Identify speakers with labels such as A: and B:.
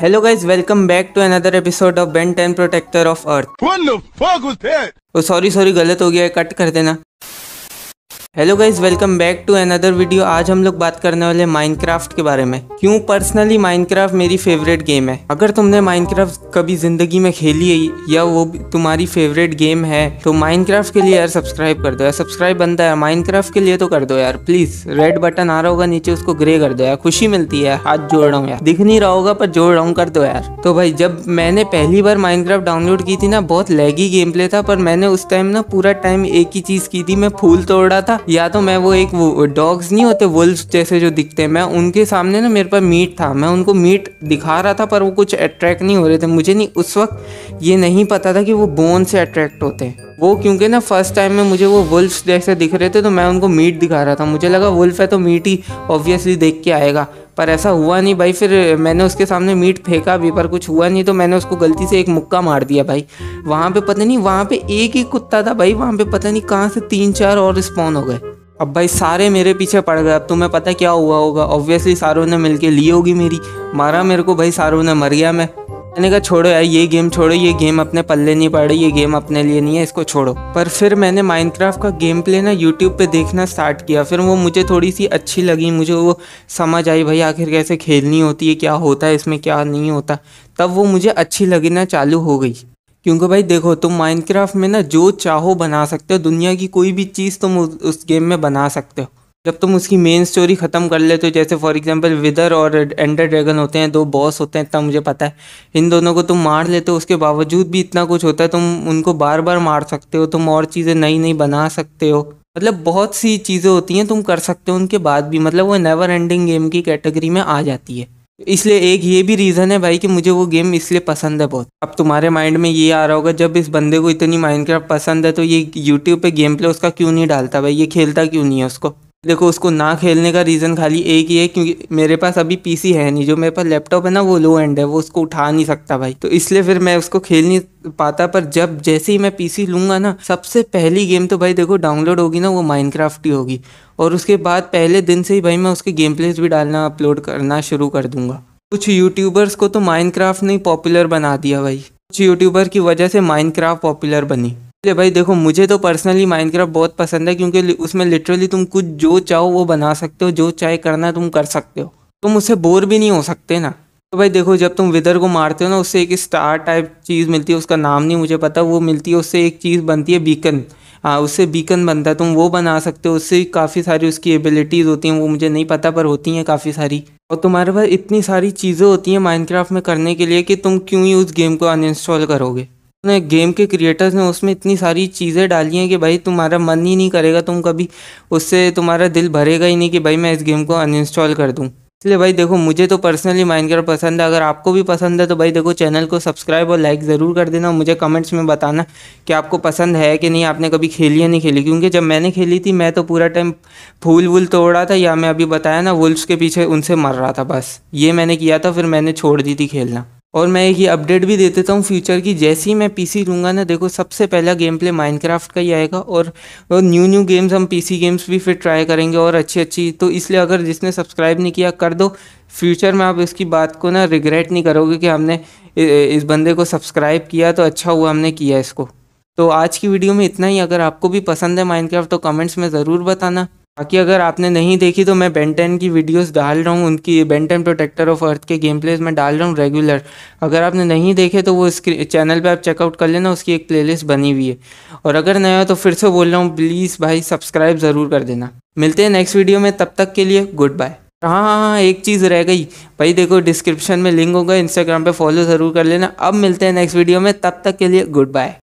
A: hello guys welcome back to another episode of Ben Ten protector of earth sorry sorry गलत हो गया है cut कर देना hello guys welcome back to another video आज हम लोग बात करने वाले माइनक्राफ्ट के बारे में क्यों पर्सनली माइनक्राफ्ट मेरी फेवरेट गेम है अगर तुमने माइनक्राफ्ट कभी जिंदगी में खेली है या वो तुम्हारी फेवरेट गेम है तो माइनक्राफ्ट के लिए यार सब्सक्राइब कर दो यार सब्सक्राइब बनता है माइनक्राफ्ट के लिए तो कर दो यार प्लीज रेड बटन आ रहा होगा नीचे उसको ग्रे कर दो यार खुशी मिलती है हाथ जोड़ रहा हूँ यार दिख नहीं रहा होगा पर जोड़ रहा हूँ कर दो यार तो भाई जब मैंने पहली बार माइनक्राफ्ट डाउनलोड की थी ना बहुत लैगी गेम प्ले था पर मैंने उस टाइम ना पूरा टाइम एक ही चीज की थी मैं फूल तोड़ रहा था या तो मैं वो एक डॉग्स नहीं होते वुल्स जैसे जो दिखते हैं मैं उनके सामने ना मेरे पास मीट था मैं उनको मीट दिखा रहा था पर वो कुछ अट्रैक्ट नहीं हो रहे थे मुझे नहीं उस वक्त ये नहीं पता था कि वो बोन से अट्रैक्ट होते हैं वो क्योंकि ना फर्स्ट टाइम में मुझे वो वुल्फ जैसे दिख रहे थे तो मैं उनको मीट दिखा रहा था मुझे लगा वुल्फ है तो मीट ही ऑब्वियसली देख के आएगा पर ऐसा हुआ नहीं भाई फिर मैंने उसके सामने मीट फेंका भी पर कुछ हुआ नहीं तो मैंने उसको गलती से एक मुक्का मार दिया भाई वहाँ पे पता नहीं वहाँ पे एक ही कुत्ता था भाई वहाँ पे पता नहीं कहाँ से तीन चार और स्पॉन हो गए अब भाई सारे मेरे पीछे पड़ गए अब तुम्हें पता क्या हुआ होगा ऑब्वियसली सारों ने मिलके ली होगी मेरी मारा मेरे को भाई सारों ने मर गया मैं मैंने कहा छोड़ो यार ये गेम छोड़ो ये गेम अपने पल्ले नहीं पड़े ये गेम अपने लिए नहीं है इसको छोड़ो पर फिर मैंने माइनक्राफ्ट का गेम प्ले ना यूट्यूब पे देखना स्टार्ट किया फिर वो मुझे थोड़ी सी अच्छी लगी मुझे वो समझ आई भाई आखिर कैसे खेलनी होती है क्या होता है इसमें क्या नहीं होता तब वो मुझे अच्छी लगना चालू हो गई क्योंकि भाई देखो तुम माइनक्राफ्ट में ना जो चाहो बना सकते हो दुनिया की कोई भी चीज़ तुम उस गेम में बना सकते हो जब तुम उसकी मेन स्टोरी ख़त्म कर लेते हो जैसे फॉर एग्जांपल विदर और एंडर ड्रैगन होते हैं दो बॉस होते हैं इतना मुझे पता है इन दोनों को तुम मार लेते हो उसके बावजूद भी इतना कुछ होता है तुम उनको बार बार मार सकते हो तुम और चीज़ें नई नई बना सकते हो मतलब बहुत सी चीज़ें होती हैं तुम कर सकते हो उनके बाद भी मतलब वो नेवर एंडिंग गेम की कैटेगरी में आ जाती है इसलिए एक ये भी रीज़न है भाई कि मुझे वो गेम इसलिए पसंद है बहुत अब तुम्हारे माइंड में ये आ रहा होगा जब इस बंदे को इतनी माइंड पसंद है तो ये यूट्यूब पे गेम प्ले उसका क्यों नहीं डालता भाई ये खेलता क्यों नहीं है उसको देखो उसको ना खेलने का रीज़न खाली एक ही है क्योंकि मेरे पास अभी पीसी है नहीं जो मेरे पास लैपटॉप है ना वो लो एंड है वो उसको उठा नहीं सकता भाई तो इसलिए फिर मैं उसको खेल नहीं पाता पर जब जैसे ही मैं पीसी लूँगा ना सबसे पहली गेम तो भाई देखो डाउनलोड होगी ना वो माइनक्राफ्ट ही होगी और उसके बाद पहले दिन से ही भाई मैं उसके गेम प्लेस भी डालना अपलोड करना शुरू कर दूँगा कुछ यूट्यूबर्स को तो माइनक्राफ्ट ने पॉपुलर बना दिया भाई कुछ यूट्यूबर की वजह से माइनक्राफ्ट पॉपुलर बनी अरे भाई देखो मुझे तो पर्सनली माइनक्राफ्ट बहुत पसंद है क्योंकि उसमें लिटरली तुम कुछ जो चाहो वो बना सकते हो जो चाहे करना है तुम कर सकते हो तुम उससे बोर भी नहीं हो सकते ना तो भाई देखो जब तुम विदर को मारते हो ना उससे एक स्टार टाइप चीज़ मिलती है उसका नाम नहीं मुझे पता वो मिलती है उससे एक चीज़ बनती है बीकन हाँ उससे बीकन बनता है तुम वो बना सकते हो उससे काफ़ी सारी उसकी एबिलिटीज़ होती हैं वो मुझे नहीं पता पर होती हैं काफ़ी सारी और तुम्हारे पास इतनी सारी चीज़ें होती हैं माइनक्राफ्ट में करने के लिए कि तुम क्यों ही उस गेम को अनइंस्टॉल करोगे ने गेम के क्रिएटर्स ने उसमें इतनी सारी चीज़ें डाली हैं कि भाई तुम्हारा मन ही नहीं करेगा तुम कभी उससे तुम्हारा दिल भरेगा ही नहीं कि भाई मैं इस गेम को अनइंस्टॉल कर दूँ इसलिए भाई देखो मुझे तो पर्सनली माइनक्राफ्ट पसंद है अगर आपको भी पसंद है तो भाई देखो चैनल को सब्सक्राइब और लाइक ज़रूर कर देना और मुझे कमेंट्स में बताना कि आपको पसंद है कि नहीं आपने कभी खेली या नहीं खेली क्योंकि जब मैंने खेली थी मैं तो पूरा टाइम फूल वूल तोड़ था या मैं अभी बताया ना वुल्फ्स के पीछे उनसे मर रहा था बस ये मैंने किया था फिर मैंने छोड़ दी थी खेलना और मैं ये अपडेट भी दे देता हूँ फ्यूचर की जैसे ही मैं पीसी लूँगा ना देखो सबसे पहला गेम प्ले माइनक्राफ्ट का ही आएगा और, न्यू न्यू गेम्स हम पीसी गेम्स भी फिर ट्राई करेंगे और अच्छी अच्छी तो इसलिए अगर जिसने सब्सक्राइब नहीं किया कर दो फ्यूचर में आप इसकी बात को ना रिग्रेट नहीं करोगे कि हमने इस बंदे को सब्सक्राइब किया तो अच्छा हुआ हमने किया इसको तो आज की वीडियो में इतना ही अगर आपको भी पसंद है माइनक्राफ्ट तो कमेंट्स में ज़रूर बताना बाकी अगर आपने नहीं देखी तो मैं बेंटेन की वीडियोस डाल रहा हूँ उनकी बेंटेन प्रोटेक्टर ऑफ अर्थ के गेम प्लेस मैं डाल रहा हूँ रेगुलर अगर आपने नहीं देखे तो वो चैनल पे आप चेकआउट कर लेना उसकी एक प्लेलिस्ट बनी हुई है और अगर नया हो तो फिर से बोल रहा हूँ प्लीज़ भाई सब्सक्राइब ज़रूर कर देना मिलते हैं नेक्स्ट वीडियो में तब तक के लिए गुड बाय हाँ हाँ हाँ एक चीज़ रह गई भाई देखो डिस्क्रिप्शन में लिंक होगा इंस्टाग्राम पर फॉलो ज़रूर कर लेना अब मिलते हैं नेक्स्ट वीडियो में तब तक के लिए गुड बाय